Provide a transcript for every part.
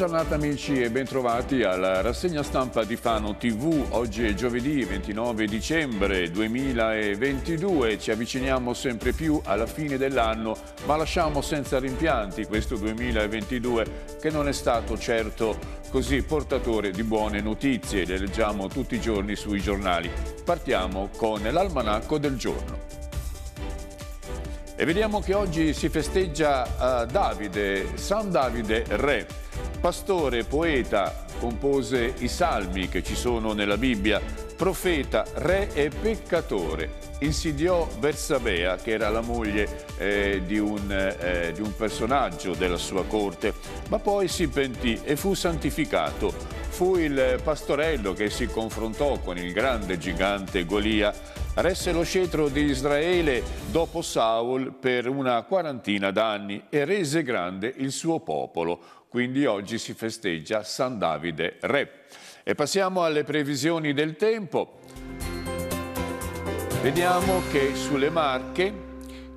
giornata amici e bentrovati alla rassegna stampa di Fano TV. Oggi è giovedì 29 dicembre 2022, ci avviciniamo sempre più alla fine dell'anno, ma lasciamo senza rimpianti questo 2022 che non è stato certo così portatore di buone notizie, le leggiamo tutti i giorni sui giornali. Partiamo con l'almanacco del giorno. E vediamo che oggi si festeggia uh, Davide, San Davide Re. Pastore, poeta, compose i salmi che ci sono nella Bibbia, profeta, re e peccatore. Insidiò Bersabea, che era la moglie eh, di, un, eh, di un personaggio della sua corte, ma poi si pentì e fu santificato. Fu il pastorello che si confrontò con il grande gigante Golia, resse lo scetro di Israele dopo Saul per una quarantina d'anni e rese grande il suo popolo quindi oggi si festeggia San Davide Re. E passiamo alle previsioni del tempo. Vediamo che sulle Marche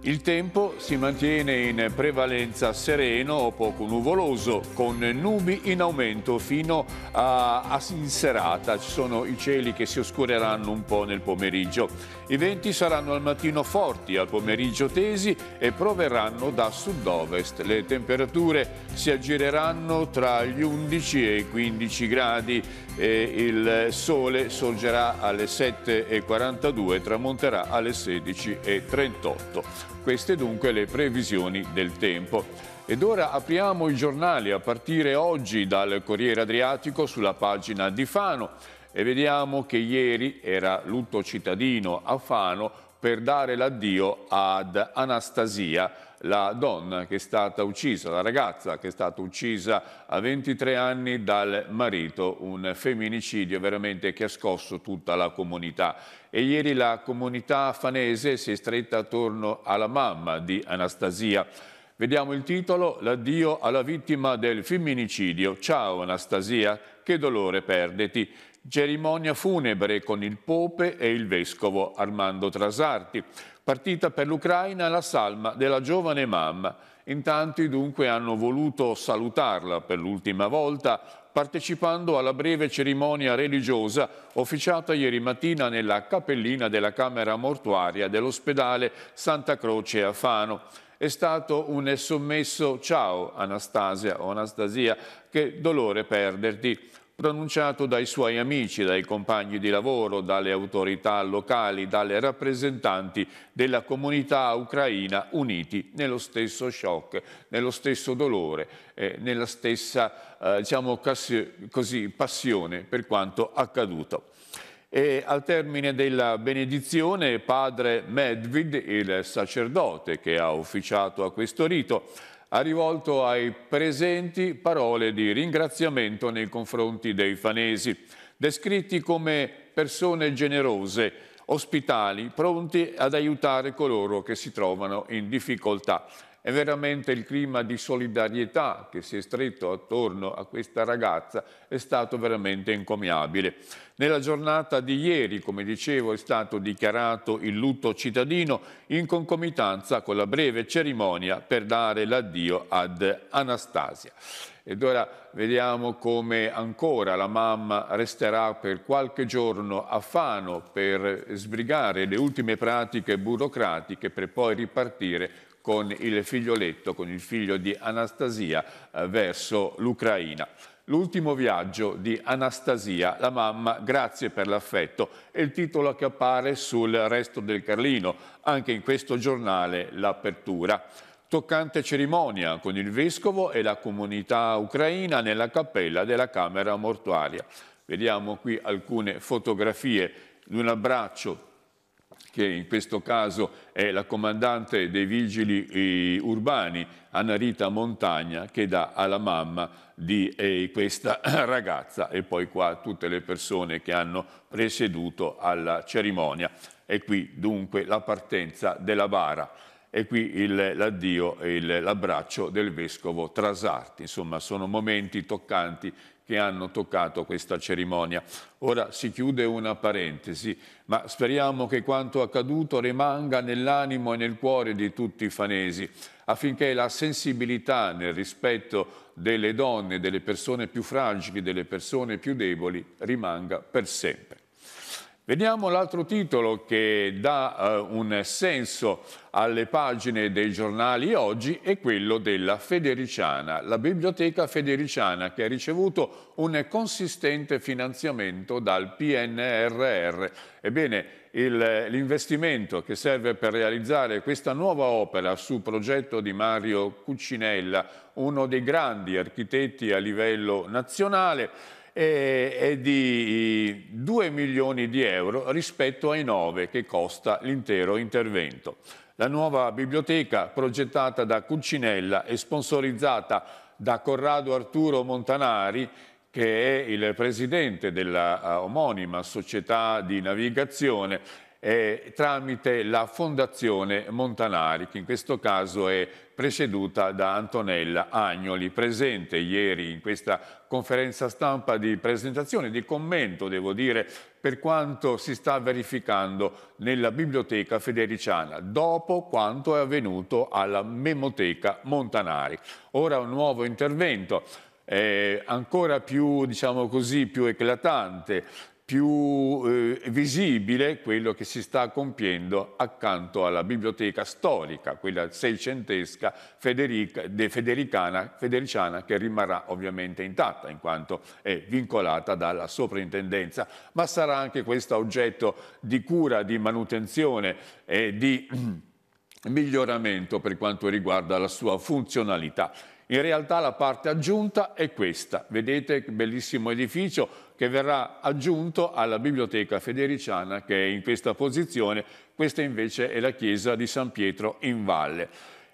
il tempo si mantiene in prevalenza sereno o poco nuvoloso, con nubi in aumento fino a, a in serata. Ci sono i cieli che si oscureranno un po' nel pomeriggio i venti saranno al mattino forti, al pomeriggio tesi e proverranno da sud-ovest. Le temperature si aggireranno tra gli 11 e i 15 gradi e il sole sorgerà alle 7.42 e tramonterà alle 16.38. Queste dunque le previsioni del tempo. Ed ora apriamo i giornali a partire oggi dal Corriere Adriatico sulla pagina di Fano e vediamo che ieri era lutto cittadino a Fano per dare l'addio ad Anastasia, la donna che è stata uccisa, la ragazza che è stata uccisa a 23 anni dal marito, un femminicidio veramente che ha scosso tutta la comunità. E ieri la comunità fanese si è stretta attorno alla mamma di Anastasia. Vediamo il titolo, l'addio alla vittima del femminicidio. Ciao Anastasia, che dolore perdeti. Cerimonia funebre con il Pope e il Vescovo Armando Trasarti. Partita per l'Ucraina la salma della giovane mamma. In tanti dunque hanno voluto salutarla per l'ultima volta partecipando alla breve cerimonia religiosa officiata ieri mattina nella cappellina della Camera Mortuaria dell'ospedale Santa Croce a Fano. È stato un sommesso ciao Anastasia o Anastasia, che dolore perderti pronunciato dai suoi amici, dai compagni di lavoro, dalle autorità locali, dalle rappresentanti della comunità ucraina uniti nello stesso shock, nello stesso dolore, eh, nella stessa eh, diciamo così, passione per quanto accaduto. E al termine della benedizione padre Medvid, il sacerdote che ha officiato a questo rito, ha rivolto ai presenti parole di ringraziamento nei confronti dei fanesi, descritti come persone generose, ospitali, pronti ad aiutare coloro che si trovano in difficoltà. È veramente il clima di solidarietà che si è stretto attorno a questa ragazza è stato veramente encomiabile. Nella giornata di ieri, come dicevo, è stato dichiarato il lutto cittadino in concomitanza con la breve cerimonia per dare l'addio ad Anastasia. Ed ora vediamo come ancora la mamma resterà per qualche giorno a Fano per sbrigare le ultime pratiche burocratiche per poi ripartire con il figlioletto, con il figlio di Anastasia, eh, verso l'Ucraina. L'ultimo viaggio di Anastasia, la mamma, grazie per l'affetto, è il titolo che appare sul resto del Carlino, anche in questo giornale l'apertura. Toccante cerimonia con il vescovo e la comunità ucraina nella cappella della Camera Mortuaria. Vediamo qui alcune fotografie di un abbraccio che in questo caso è la comandante dei vigili eh, urbani, Anna Rita Montagna, che dà alla mamma di eh, questa ragazza e poi qua tutte le persone che hanno presieduto alla cerimonia. E qui dunque la partenza della bara e qui l'addio e l'abbraccio del vescovo Trasarti. Insomma, sono momenti toccanti che hanno toccato questa cerimonia. Ora si chiude una parentesi, ma speriamo che quanto accaduto rimanga nell'animo e nel cuore di tutti i fanesi, affinché la sensibilità nel rispetto delle donne, delle persone più fragili, delle persone più deboli, rimanga per sempre. Vediamo l'altro titolo che dà eh, un senso alle pagine dei giornali oggi è quello della Federiciana, la biblioteca Federiciana che ha ricevuto un consistente finanziamento dal PNRR. Ebbene, l'investimento che serve per realizzare questa nuova opera su progetto di Mario Cuccinella, uno dei grandi architetti a livello nazionale, è di 2 milioni di euro rispetto ai 9 che costa l'intero intervento. La nuova biblioteca, progettata da Cuccinella e sponsorizzata da Corrado Arturo Montanari, che è il presidente dell'omonima eh, società di navigazione, eh, tramite la Fondazione Montanari, che in questo caso è preceduta da Antonella Agnoli, presente ieri in questa conferenza stampa di presentazione, di commento, devo dire, per quanto si sta verificando nella Biblioteca Federiciana, dopo quanto è avvenuto alla Memoteca Montanari. Ora un nuovo intervento. Eh, ancora più, diciamo così, più eclatante più eh, visibile quello che si sta compiendo accanto alla biblioteca storica, quella seicentesca federica, federiciana che rimarrà ovviamente intatta in quanto è vincolata dalla soprintendenza, ma sarà anche questo oggetto di cura, di manutenzione e di miglioramento per quanto riguarda la sua funzionalità. In realtà la parte aggiunta è questa, vedete che bellissimo edificio che verrà aggiunto alla biblioteca federiciana che è in questa posizione, questa invece è la chiesa di San Pietro in Valle.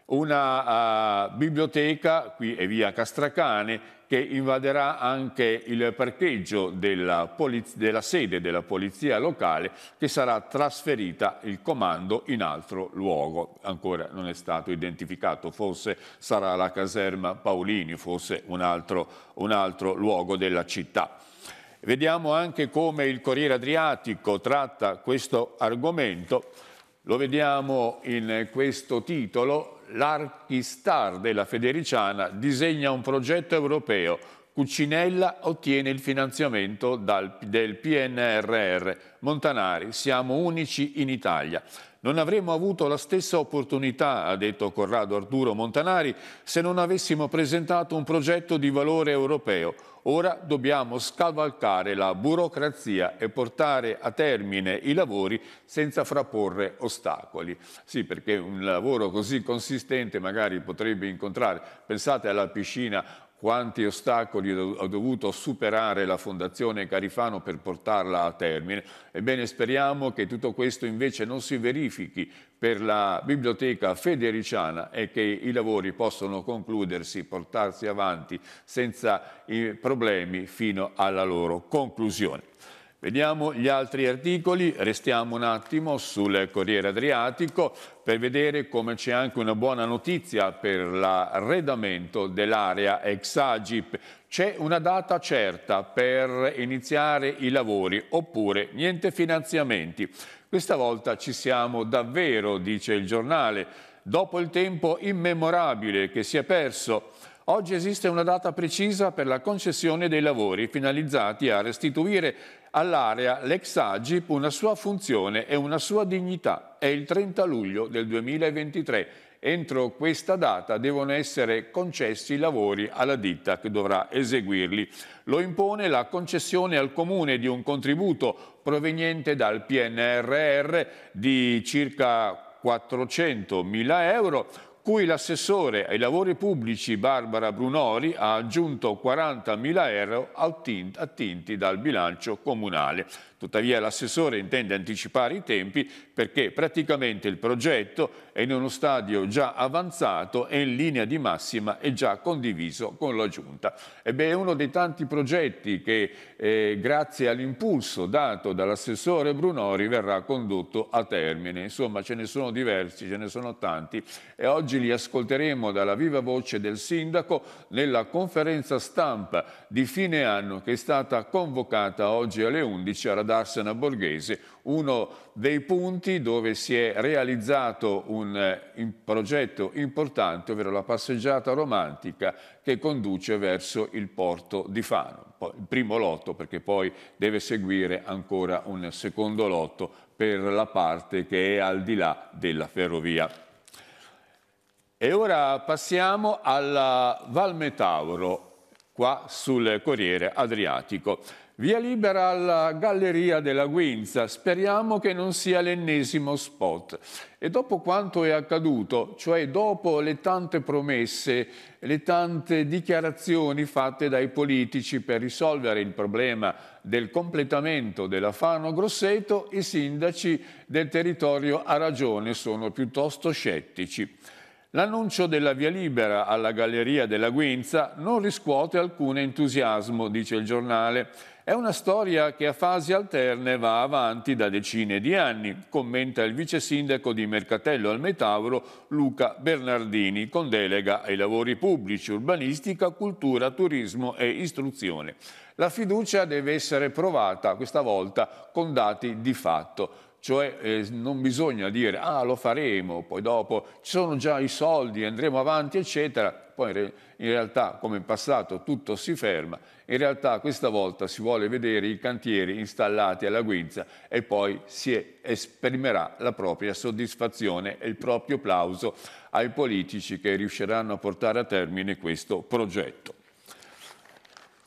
Una uh, biblioteca, qui è via Castracane, che invaderà anche il parcheggio della, della, sede della polizia locale che sarà trasferita il comando in altro luogo. Ancora non è stato identificato, forse sarà la caserma Paolini, forse un altro, un altro luogo della città. Vediamo anche come il Corriere Adriatico tratta questo argomento, lo vediamo in questo titolo, l'archistar della Federiciana disegna un progetto europeo, Cucinella ottiene il finanziamento dal, del PNRR, Montanari siamo unici in Italia. Non avremmo avuto la stessa opportunità, ha detto Corrado Arturo Montanari, se non avessimo presentato un progetto di valore europeo. Ora dobbiamo scavalcare la burocrazia e portare a termine i lavori senza frapporre ostacoli. Sì, perché un lavoro così consistente magari potrebbe incontrare, pensate alla piscina, quanti ostacoli ha dovuto superare la Fondazione Carifano per portarla a termine. Ebbene, speriamo che tutto questo invece non si verifichi per la Biblioteca Federiciana e che i lavori possano concludersi, portarsi avanti senza problemi fino alla loro conclusione. Vediamo gli altri articoli, restiamo un attimo sul Corriere Adriatico per vedere come c'è anche una buona notizia per l'arredamento dell'area ex Agip. C'è una data certa per iniziare i lavori oppure niente finanziamenti. Questa volta ci siamo davvero, dice il giornale, dopo il tempo immemorabile che si è perso. Oggi esiste una data precisa per la concessione dei lavori finalizzati a restituire all'area l'ex Agip una sua funzione e una sua dignità. È il 30 luglio del 2023. Entro questa data devono essere concessi i lavori alla ditta che dovrà eseguirli. Lo impone la concessione al Comune di un contributo proveniente dal PNRR di circa 400 mila euro cui l'assessore ai lavori pubblici Barbara Brunori ha aggiunto 40.000 euro attinti dal bilancio comunale. Tuttavia l'assessore intende anticipare i tempi perché praticamente il progetto è in uno stadio già avanzato e in linea di massima è già condiviso con la Giunta. Ebbene, è uno dei tanti progetti che eh, grazie all'impulso dato dall'assessore Brunori verrà condotto a termine. Insomma ce ne sono diversi, ce ne sono tanti e oggi li ascolteremo dalla viva voce del sindaco nella conferenza stampa di fine anno che è stata convocata oggi alle 11 alla ad Borghese, uno dei punti dove si è realizzato un, un eh, progetto importante, ovvero la passeggiata romantica che conduce verso il porto di Fano. Il primo lotto, perché poi deve seguire ancora un secondo lotto per la parte che è al di là della ferrovia. E ora passiamo alla Valmetauro, qua sul Corriere Adriatico. Via libera alla Galleria della Guinza, speriamo che non sia l'ennesimo spot. E dopo quanto è accaduto, cioè dopo le tante promesse, le tante dichiarazioni fatte dai politici per risolvere il problema del completamento della Fano Grosseto, i sindaci del territorio a ragione sono piuttosto scettici. L'annuncio della via libera alla Galleria della Guinza non riscuote alcun entusiasmo, dice il giornale è una storia che a fasi alterne va avanti da decine di anni, commenta il vice sindaco di Mercatello al Metauro Luca Bernardini, con delega ai lavori pubblici, urbanistica, cultura, turismo e istruzione. La fiducia deve essere provata, questa volta con dati di fatto. Cioè eh, non bisogna dire ah lo faremo, poi dopo ci sono già i soldi, andremo avanti eccetera, poi in realtà come in passato tutto si ferma, in realtà questa volta si vuole vedere i cantieri installati alla guinza e poi si esprimerà la propria soddisfazione e il proprio applauso ai politici che riusciranno a portare a termine questo progetto.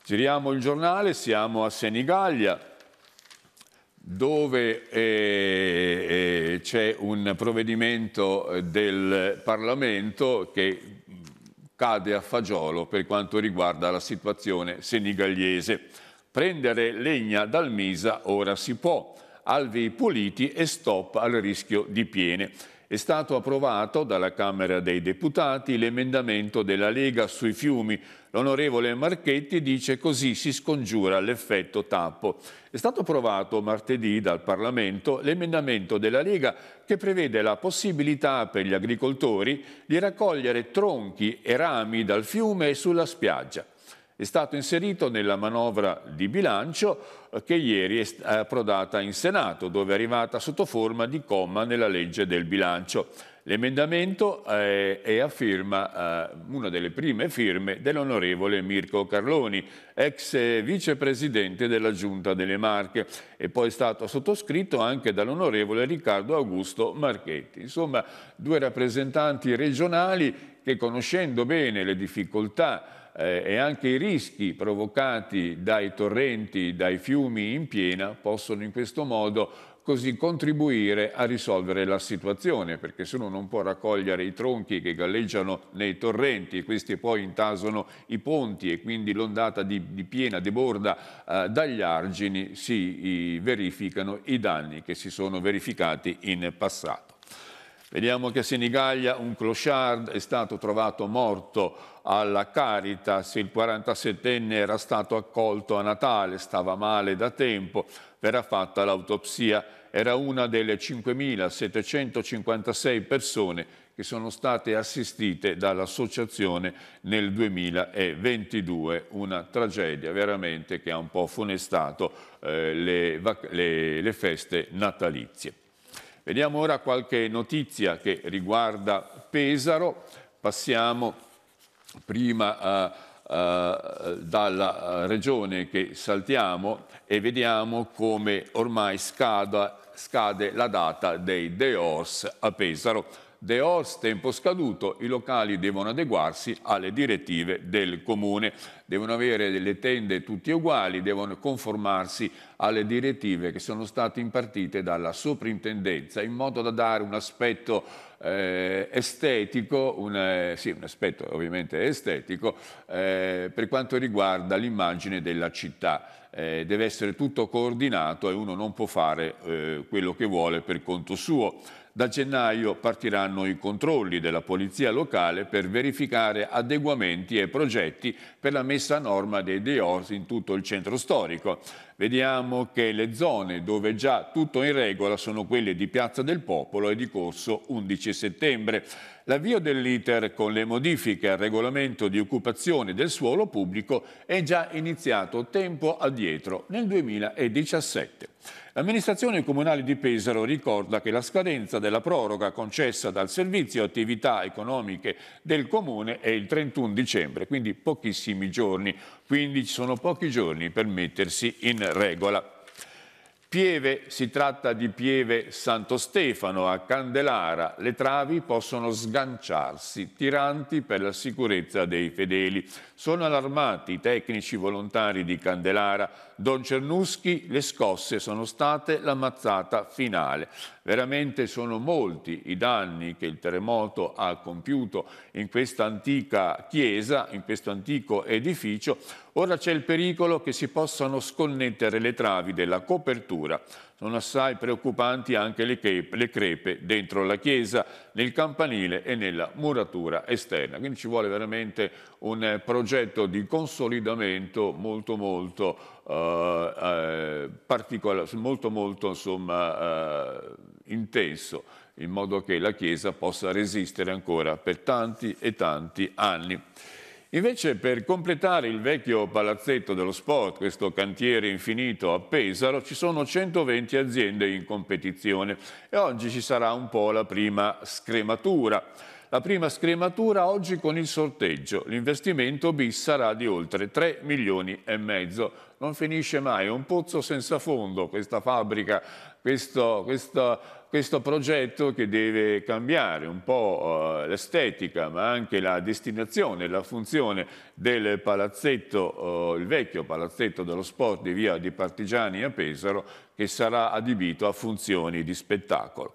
Giriamo il giornale, siamo a Senigallia, dove eh, eh, c'è un provvedimento eh, del Parlamento che cade a fagiolo per quanto riguarda la situazione senigallese. Prendere legna dal Misa ora si può, alvei puliti e stop al rischio di piene. È stato approvato dalla Camera dei Deputati l'emendamento della Lega sui fiumi. L'onorevole Marchetti dice così si scongiura l'effetto tappo. È stato approvato martedì dal Parlamento l'emendamento della Lega che prevede la possibilità per gli agricoltori di raccogliere tronchi e rami dal fiume e sulla spiaggia è stato inserito nella manovra di bilancio eh, che ieri è approdata in Senato, dove è arrivata sotto forma di comma nella legge del bilancio. L'emendamento eh, è a firma, eh, una delle prime firme, dell'onorevole Mirko Carloni, ex eh, vicepresidente della Giunta delle Marche e poi è stato sottoscritto anche dall'onorevole Riccardo Augusto Marchetti. Insomma, due rappresentanti regionali che conoscendo bene le difficoltà eh, e anche i rischi provocati dai torrenti, dai fiumi in piena, possono in questo modo così contribuire a risolvere la situazione, perché se uno non può raccogliere i tronchi che galleggiano nei torrenti e questi poi intasano i ponti e quindi l'ondata di, di piena deborda eh, dagli argini, si i, verificano i danni che si sono verificati in passato. Vediamo che a Senigallia un clochard è stato trovato morto alla Caritas, il 47enne era stato accolto a Natale, stava male da tempo, verrà fatta l'autopsia. Era una delle 5.756 persone che sono state assistite dall'associazione nel 2022. Una tragedia veramente che ha un po' funestato eh, le, le, le feste natalizie. Vediamo ora qualche notizia che riguarda Pesaro. Passiamo prima eh, eh, dalla eh, regione che saltiamo e vediamo come ormai scada, scade la data dei Deors a Pesaro Deors tempo scaduto, i locali devono adeguarsi alle direttive del comune, devono avere delle tende tutte uguali, devono conformarsi alle direttive che sono state impartite dalla soprintendenza in modo da dare un aspetto eh, estetico, un, eh, sì, un, aspetto ovviamente estetico eh, per quanto riguarda l'immagine della città. Eh, deve essere tutto coordinato e uno non può fare eh, quello che vuole per conto suo. Da gennaio partiranno i controlli della polizia locale per verificare adeguamenti e progetti per la messa a norma dei deors in tutto il centro storico vediamo che le zone dove già tutto in regola sono quelle di Piazza del Popolo e di Corso 11 settembre. L'avvio dell'iter con le modifiche al regolamento di occupazione del suolo pubblico è già iniziato tempo addietro, nel 2017. L'amministrazione comunale di Pesaro ricorda che la scadenza della proroga concessa dal servizio attività economiche del comune è il 31 dicembre, quindi pochissimi giorni quindi ci sono pochi giorni per mettersi in regola. Pieve, si tratta di Pieve Santo Stefano a Candelara. Le travi possono sganciarsi, tiranti per la sicurezza dei fedeli. Sono allarmati i tecnici volontari di Candelara Don Cernuschi, le scosse sono state la mazzata finale. Veramente sono molti i danni che il terremoto ha compiuto in questa antica chiesa, in questo antico edificio. Ora c'è il pericolo che si possano sconnettere le travi della copertura. Sono assai preoccupanti anche le crepe, le crepe dentro la chiesa, nel campanile e nella muratura esterna. Quindi ci vuole veramente un progetto di consolidamento molto molto eh, eh particolare, molto molto insomma, eh, intenso, in modo che la Chiesa possa resistere ancora per tanti e tanti anni. Invece per completare il vecchio palazzetto dello sport, questo cantiere infinito a Pesaro, ci sono 120 aziende in competizione e oggi ci sarà un po' la prima scrematura. La prima scrematura oggi con il sorteggio. L'investimento bis sarà di oltre 3 milioni e mezzo non finisce mai, è un pozzo senza fondo questa fabbrica, questo, questo, questo progetto che deve cambiare un po' eh, l'estetica ma anche la destinazione, la funzione del palazzetto, eh, il vecchio palazzetto dello sport di via di Partigiani a Pesaro che sarà adibito a funzioni di spettacolo.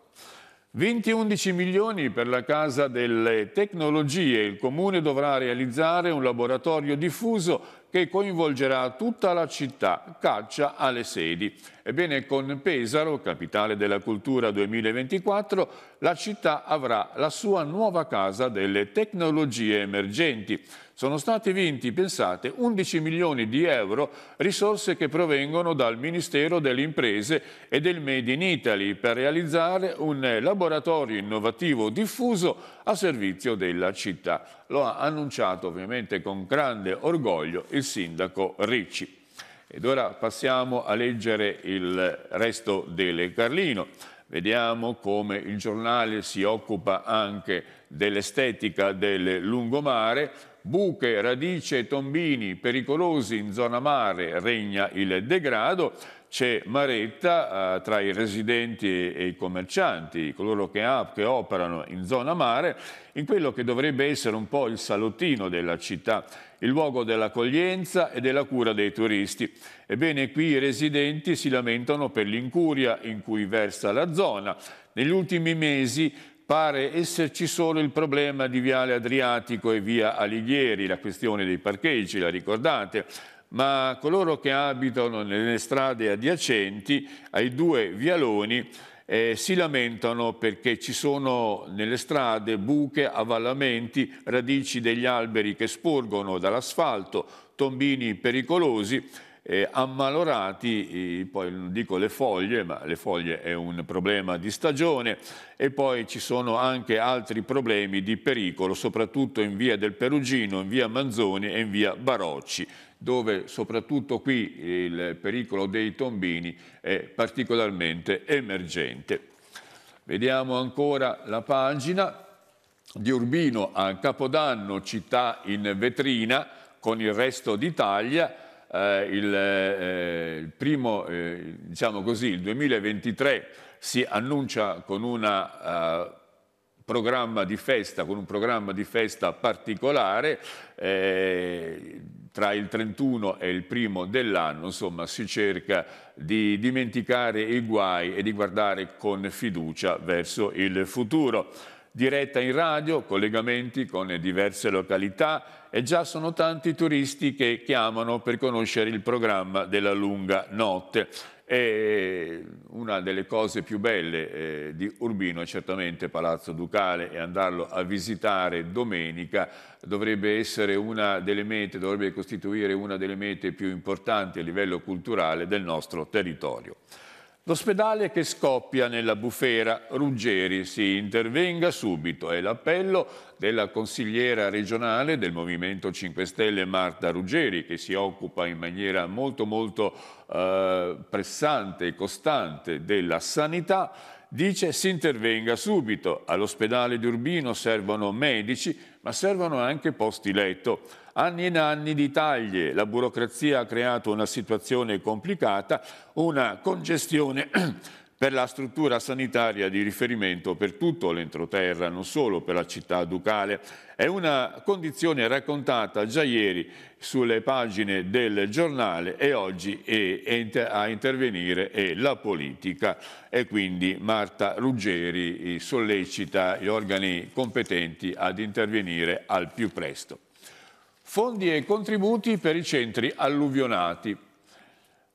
20-11 milioni per la Casa delle Tecnologie. Il Comune dovrà realizzare un laboratorio diffuso che coinvolgerà tutta la città, caccia alle sedi. Ebbene, con Pesaro, capitale della cultura 2024, la città avrà la sua nuova casa delle tecnologie emergenti. Sono stati vinti, pensate, 11 milioni di euro, risorse che provengono dal Ministero delle Imprese e del Made in Italy per realizzare un laboratorio innovativo diffuso a servizio della città. Lo ha annunciato ovviamente con grande orgoglio il sindaco Ricci. Ed ora passiamo a leggere il resto del Carlino. Vediamo come il giornale si occupa anche dell'estetica del lungomare. Buche, radice e tombini pericolosi in zona mare regna il degrado c'è Maretta eh, tra i residenti e i commercianti, coloro che, ha, che, operano in zona mare, in quello che dovrebbe essere un po' il salottino della città, il luogo dell'accoglienza e della cura dei turisti. Ebbene, qui i residenti si lamentano per l'incuria in cui versa la zona. Negli ultimi mesi pare esserci solo il problema di Viale Adriatico e Via Alighieri, la questione dei parcheggi, la ricordate? ma coloro che abitano nelle strade adiacenti ai due vialoni eh, si lamentano perché ci sono nelle strade buche, avvallamenti, radici degli alberi che sporgono dall'asfalto, tombini pericolosi, eh, ammalorati, eh, poi non dico le foglie, ma le foglie è un problema di stagione e poi ci sono anche altri problemi di pericolo, soprattutto in via del Perugino, in via Manzoni e in via Barocci dove soprattutto qui il pericolo dei tombini è particolarmente emergente. Vediamo ancora la pagina di Urbino a Capodanno, città in vetrina con il resto d'Italia, eh, il, eh, il, primo, eh, diciamo così, il 2023 si annuncia con una eh, programma di festa, con un programma di festa particolare, eh, tra il 31 e il primo dell'anno, insomma si cerca di dimenticare i guai e di guardare con fiducia verso il futuro diretta in radio, collegamenti con diverse località e già sono tanti turisti che chiamano per conoscere il programma della lunga notte. E una delle cose più belle eh, di Urbino è certamente Palazzo Ducale e andarlo a visitare domenica dovrebbe essere una delle mete, dovrebbe costituire una delle mete più importanti a livello culturale del nostro territorio. L'ospedale che scoppia nella bufera, Ruggeri, si intervenga subito. È l'appello della consigliera regionale del Movimento 5 Stelle Marta Ruggeri che si occupa in maniera molto molto eh, pressante e costante della sanità. Dice si intervenga subito. All'ospedale di Urbino servono medici ma servono anche posti letto. Anni e anni di taglie, la burocrazia ha creato una situazione complicata, una congestione per la struttura sanitaria di riferimento per tutto l'entroterra, non solo per la città ducale. È una condizione raccontata già ieri sulle pagine del giornale e oggi è a intervenire è la politica e quindi Marta Ruggeri sollecita gli organi competenti ad intervenire al più presto fondi e contributi per i centri alluvionati.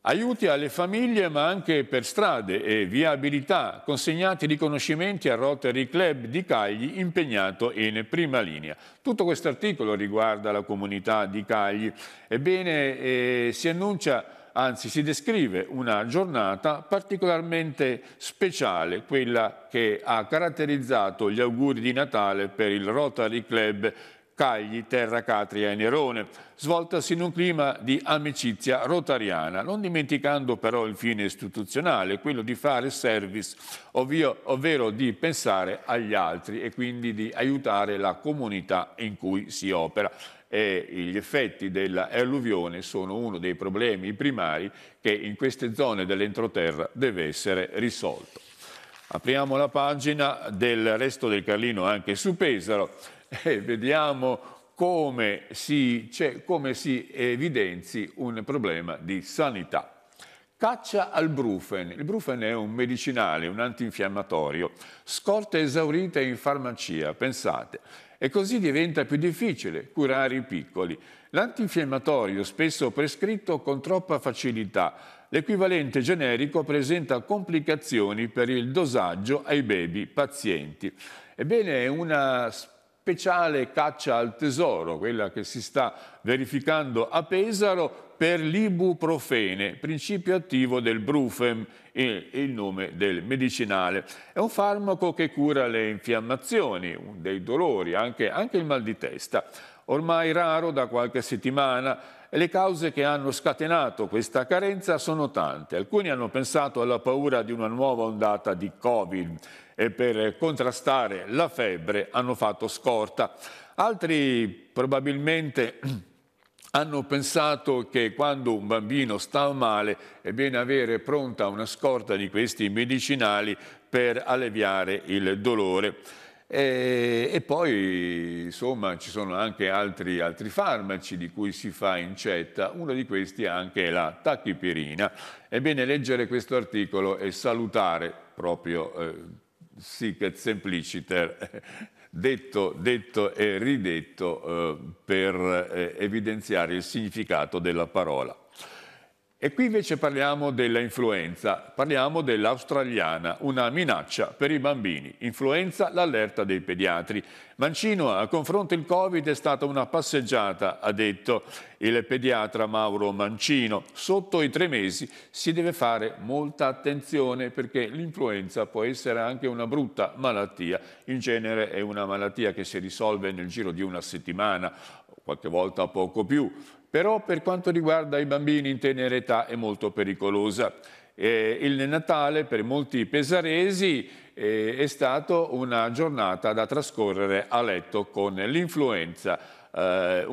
Aiuti alle famiglie ma anche per strade e viabilità, consegnati riconoscimenti al Rotary Club di Cagli impegnato in prima linea. Tutto questo articolo riguarda la comunità di Cagli. Ebbene, eh, si annuncia, anzi si descrive una giornata particolarmente speciale, quella che ha caratterizzato gli auguri di Natale per il Rotary Club di Cagli, Terra Catria e Nerone, svoltasi in un clima di amicizia rotariana, non dimenticando però il fine istituzionale, quello di fare service, ovvio, ovvero di pensare agli altri e quindi di aiutare la comunità in cui si opera. E gli effetti dell'alluvione sono uno dei problemi primari che in queste zone dell'entroterra deve essere risolto. Apriamo la pagina del resto del Carlino anche su Pesaro e eh, vediamo come si, cioè, come si evidenzi un problema di sanità. Caccia al brufen. Il brufen è un medicinale, un antinfiammatorio. Scorte esaurite in farmacia, pensate. E così diventa più difficile curare i piccoli. L'antinfiammatorio, spesso prescritto con troppa facilità, l'equivalente generico presenta complicazioni per il dosaggio ai baby pazienti. Ebbene, è una speciale caccia al tesoro, quella che si sta verificando a Pesaro per l'ibuprofene, principio attivo del Brufem, e il nome del medicinale. È un farmaco che cura le infiammazioni, dei dolori, anche, anche il mal di testa. Ormai raro da qualche settimana le cause che hanno scatenato questa carenza sono tante. Alcuni hanno pensato alla paura di una nuova ondata di Covid e per contrastare la febbre hanno fatto scorta. Altri probabilmente hanno pensato che quando un bambino sta male è bene avere pronta una scorta di questi medicinali per alleviare il dolore. E, e, poi insomma ci sono anche altri, altri, farmaci di cui si fa incetta, uno di questi è anche la tachipirina. Ebbene leggere questo articolo e salutare proprio eh, sic et sempliciter, detto, detto e ridetto eh, per eh, evidenziare il significato della parola. E qui invece parliamo della influenza, parliamo dell'australiana, una minaccia per i bambini. Influenza, l'allerta dei pediatri. Mancino a confronto il Covid è stata una passeggiata, ha detto il pediatra Mauro Mancino. Sotto i tre mesi si deve fare molta attenzione perché l'influenza può essere anche una brutta malattia. In genere è una malattia che si risolve nel giro di una settimana, qualche volta poco più però per quanto riguarda i bambini in tenera età è molto pericolosa. Eh, il Natale per molti pesaresi eh, è stata una giornata da trascorrere a letto con l'influenza. Eh,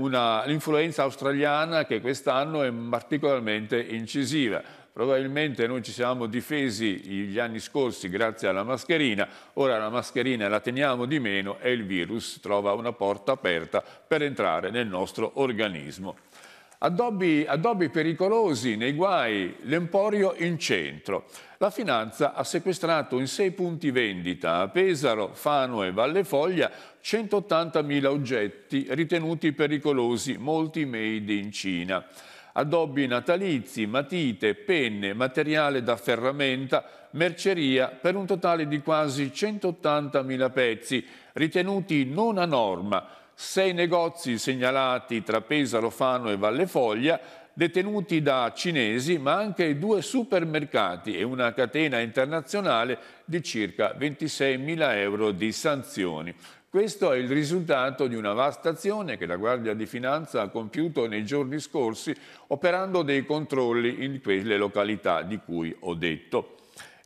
l'influenza australiana che quest'anno è particolarmente incisiva. Probabilmente noi ci siamo difesi gli anni scorsi grazie alla mascherina, ora la mascherina la teniamo di meno e il virus trova una porta aperta per entrare nel nostro organismo. Addobbi, addobbi, pericolosi nei guai, l'emporio in centro. La finanza ha sequestrato in sei punti vendita a Pesaro, Fano e Valle Foglia 180.000 oggetti ritenuti pericolosi, molti made in Cina. Addobbi natalizi, matite, penne, materiale da ferramenta, merceria per un totale di quasi 180.000 pezzi ritenuti non a norma sei negozi segnalati tra Pesaro, Fano e Vallefoglia detenuti da cinesi, ma anche due supermercati e una catena internazionale di circa 26.000 euro di sanzioni. Questo è il risultato di una vasta azione che la Guardia di Finanza ha compiuto nei giorni scorsi operando dei controlli in quelle località di cui ho detto.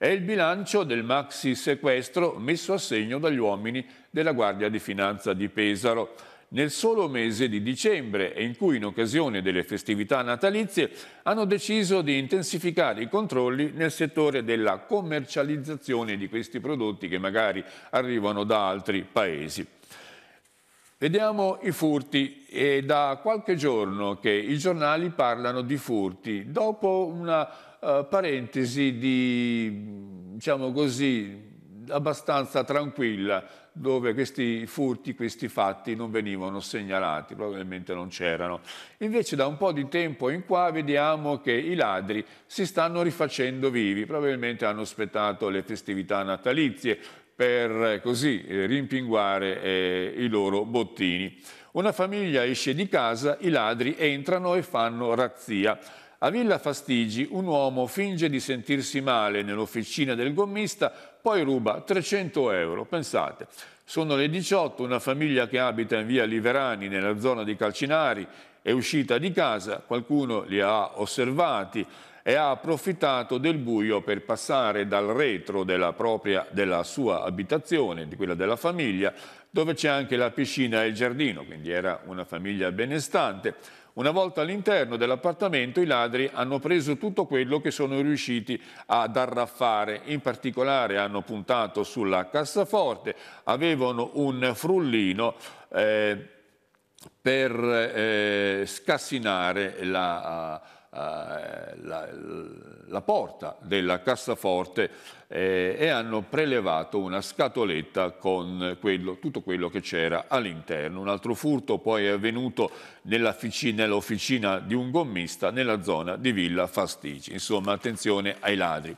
È il bilancio del maxi sequestro messo a segno dagli uomini della Guardia di Finanza di Pesaro nel solo mese di dicembre e in cui in occasione delle festività natalizie hanno deciso di intensificare i controlli nel settore della commercializzazione di questi prodotti che magari arrivano da altri paesi. Vediamo i furti. È da qualche giorno che i giornali parlano di furti. Dopo una eh, parentesi di, diciamo così, abbastanza tranquilla, dove questi furti, questi fatti non venivano segnalati, probabilmente non c'erano. Invece da un po' di tempo in qua vediamo che i ladri si stanno rifacendo vivi, probabilmente hanno aspettato le festività natalizie per eh, così eh, rimpinguare eh, i loro bottini. Una famiglia esce di casa, i ladri entrano e fanno razzia. A Villa Fastigi un uomo finge di sentirsi male nell'officina del gommista, poi ruba 300 euro. Pensate, sono le 18, una famiglia che abita in via Liverani, nella zona di Calcinari, è uscita di casa, qualcuno li ha osservati e ha approfittato del buio per passare dal retro della, propria, della sua abitazione, di quella della famiglia, dove c'è anche la piscina e il giardino, quindi era una famiglia benestante una volta all'interno dell'appartamento i ladri hanno preso tutto quello che sono riusciti ad arraffare, in particolare hanno puntato sulla cassaforte, avevano un frullino eh, per eh, scassinare la eh, la, la, porta della cassaforte eh, e hanno prelevato una scatoletta con quello, tutto quello che c'era all'interno. Un altro furto poi è avvenuto nell'officina nell di un gommista nella zona di Villa Fastici. Insomma, attenzione ai ladri.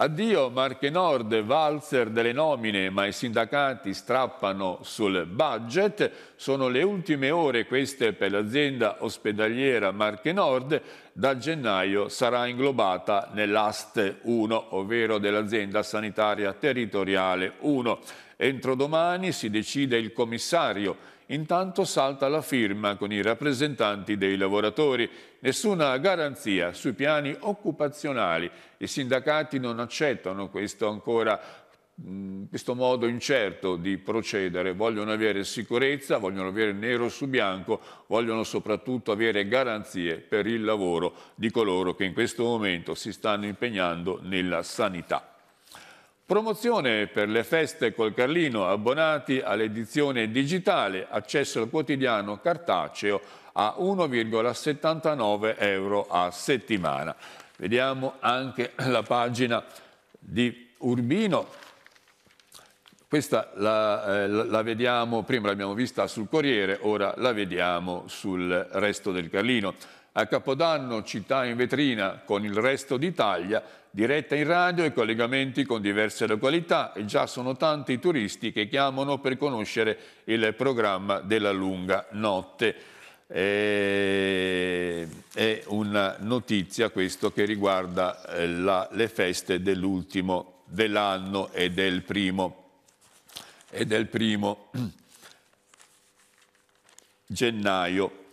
Addio Marche Nord, valzer delle nomine, ma i sindacati strappano sul budget. Sono le ultime ore queste per l'azienda ospedaliera Marche Nord. Da gennaio sarà inglobata nell'AST 1, ovvero dell'azienda sanitaria territoriale 1. Entro domani si decide il commissario Intanto salta la firma con i rappresentanti dei lavoratori. Nessuna garanzia sui piani occupazionali. I sindacati non accettano questo ancora mm, questo modo incerto di procedere, vogliono avere sicurezza, vogliono avere nero su bianco, vogliono soprattutto avere garanzie per il lavoro di coloro che in questo momento si stanno impegnando nella sanità. Promozione per le feste col Carlino, abbonati all'edizione digitale, accesso al quotidiano cartaceo a 1,79 euro a settimana. Vediamo anche la pagina di Urbino. Questa la, eh, la vediamo, prima l'abbiamo vista sul Corriere, ora la vediamo sul resto del Carlino. A Capodanno città in vetrina con il resto d'Italia diretta in radio e collegamenti con diverse località e già sono tanti i turisti che chiamano per conoscere il programma della lunga notte. E... È una notizia questo che riguarda eh, la, le feste dell'ultimo dell'anno e del primo, e del primo gennaio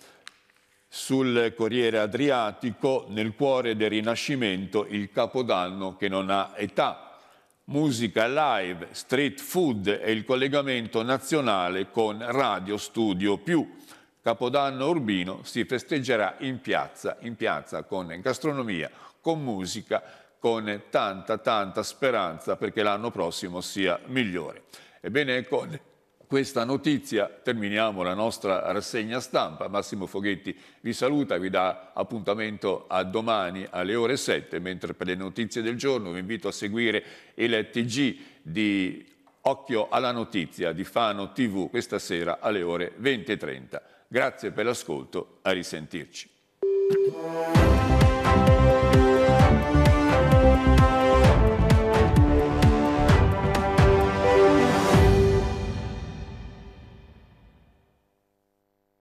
sul Corriere Adriatico, nel cuore del Rinascimento, il capodanno che non ha età. Musica live, street food e il collegamento nazionale con Radio Studio Più. Capodanno urbino si festeggerà in piazza, in piazza con gastronomia, con musica, con tanta tanta speranza perché l'anno prossimo sia migliore. Ebbene, con questa notizia terminiamo la nostra rassegna stampa. Massimo Foghetti vi saluta, vi dà appuntamento a domani alle ore 7, mentre per le notizie del giorno vi invito a seguire il TG di Occhio alla notizia di Fano TV questa sera alle ore 20.30. Grazie per l'ascolto, a risentirci.